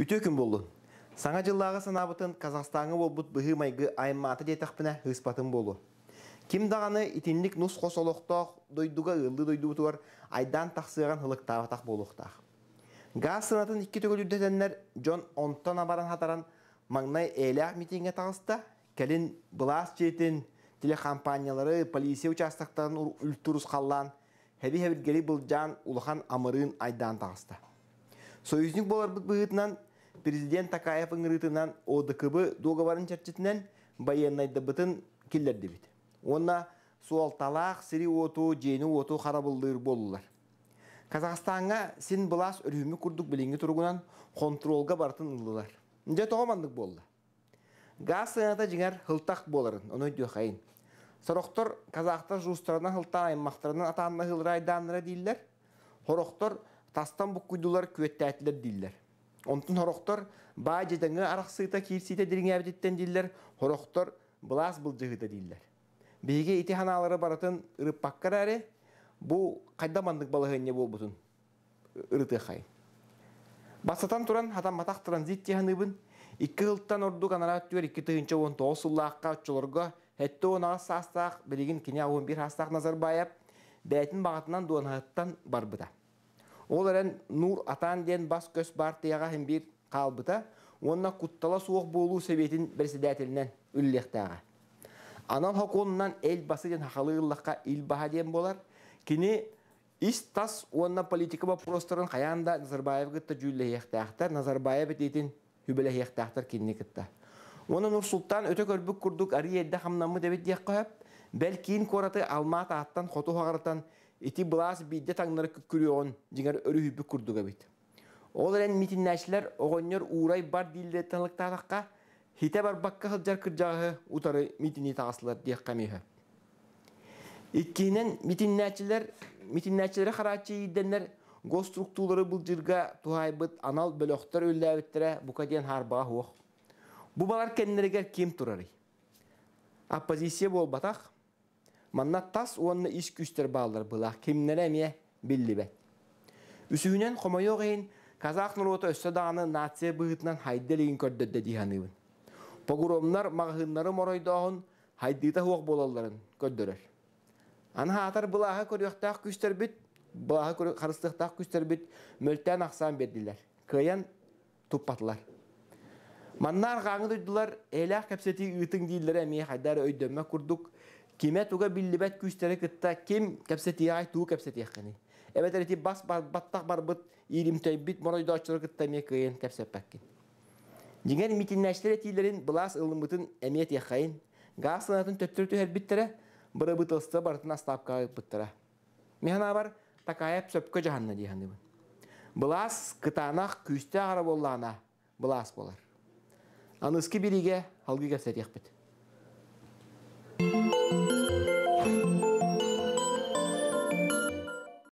Үтө күн болду Саңа жыллағы санабытын Қазақстанғы болбут бұғы майғы айматы детақпына ғыспатын болу. Ким дағаны итинлік нұс косолокто дойдуға ылды дойдуы бар айдан тақсыған хылықтағытақ болуқтақ. Газ сынатын икі төгілдетенлер Джон Онттан абаран хатаран маңнай әлі митинге тағысты, кәлін бұлас жетін телекомпаниялары полиция участақтарын үлтұрыс қаллан, әбі бұл жан ұлыған амырын айдан тағысты. Союзник болар бұғытынан президент Такаевың рытынан ОДКБ договорын чәрчетінен байеннайды бұтын келдер бит. Онна талақ, сири оту, жені оту қарабылдыр болылар. Қазақстанға сен бұлас үрімі күрдік білінгі тұрғынан контролға бартын ұлылар. Нже тоғамандық болды. Газ сыната жыңар хылтақ боларын, оны дөй қайын. Сарықтар қазақты жұстырынан хылтан аймақтарынан атанына хылрайданына дейілдер. тастан бұққыдылар көтті әтілер дейілдер. Онтын ба баа арақ арақсыйта кирсита дирин әбдеттен дейлер, хорохтор бұлас бұлжығыта дейлер. Беге ете ханалары баратын баққар әрі, бұл қайда мандық балығынне бол бұтын ұрыты қай. Басатан тұран хатан матақ транзит теханыбын, икки ылттан орду канарат үкі түгінші тыгынча он ұллаққа өтчілорға, әтті он ағыс астақ, білігін кене ауын бір астақ байып, бәйтін бағытынан бар барбыда. Оларын нұр Нур Атан ден бас көс бартыяға хем бір қалбыта, онына куттала суық болу советін председателінен үллектіға. Анал хақонынан әл басы ден хақалы ғылыққа үл баға ден болар. Кені тас онна политика вопростарын қаянда Назарбаев күтті жүлі ақтар, Назарбаев дейтін хүбілі ақтар кені күтті. Оны Султан өте көрбік күрдік әрі елді қамнамы дәбет дек қойып, бәлкейін қораты Алматы аттан, қоту ити блас бидде таңнар күрюон жиңер өрү хүбүк курдуга бит. Ол элен митиннәшләр огоннор урай бар дилле тылыктаракка хите бар бакка хылжар кыржагы утары митини таасылар диек камиһе. Иккинен митиннәчилер митиннәчилер харачы идденнер гос структуралары бул жырга тухайбыт анал бөлөктөр өлләбиттере бука диен харбага Бу балар кеннергер ким турары. Оппозиция бол Манна тас уонна иш күстер баалар былах кимнере мие биллибе. Үсүнен хомоёгын казах нурута өссөданы нация быгытнан хайделин көрдөддө диханыбын. Погромнар магыннары моройдоон хайдыта хуак болалларын көрдөрөр. Аны хатар былаха көрөктөк күстер бит, былаха карыстыктак күстер бит, мөлтөн аксан бердилер. Кыян туппатлар. Маннар гаңдыдылар, эле кепсети үтің дилдер эми хайдар өйдөмө курдук. Кеме туга биллибет күстері кытта кем кәпсетия ай туу кәпсетия қыны. Әбәдәрі бас бар, баттақ бар бұт, бит мұрайды ашылыр кытта ме күйен кәпсеппәккен. Дегер митиннәштер әтилерін бұлас ұлымытын әмет яқайын, ғас сынатын төттір төхәр біттірі, бұры бұтылысты бартын астапқа бұттыра. Механа бар, такаяп сөпкі жаһанна дейханды бұн. Бұлас кытанақ күсті ағара боллана, бұлас болар. Аныскі береге алғы кәпсет яқпет.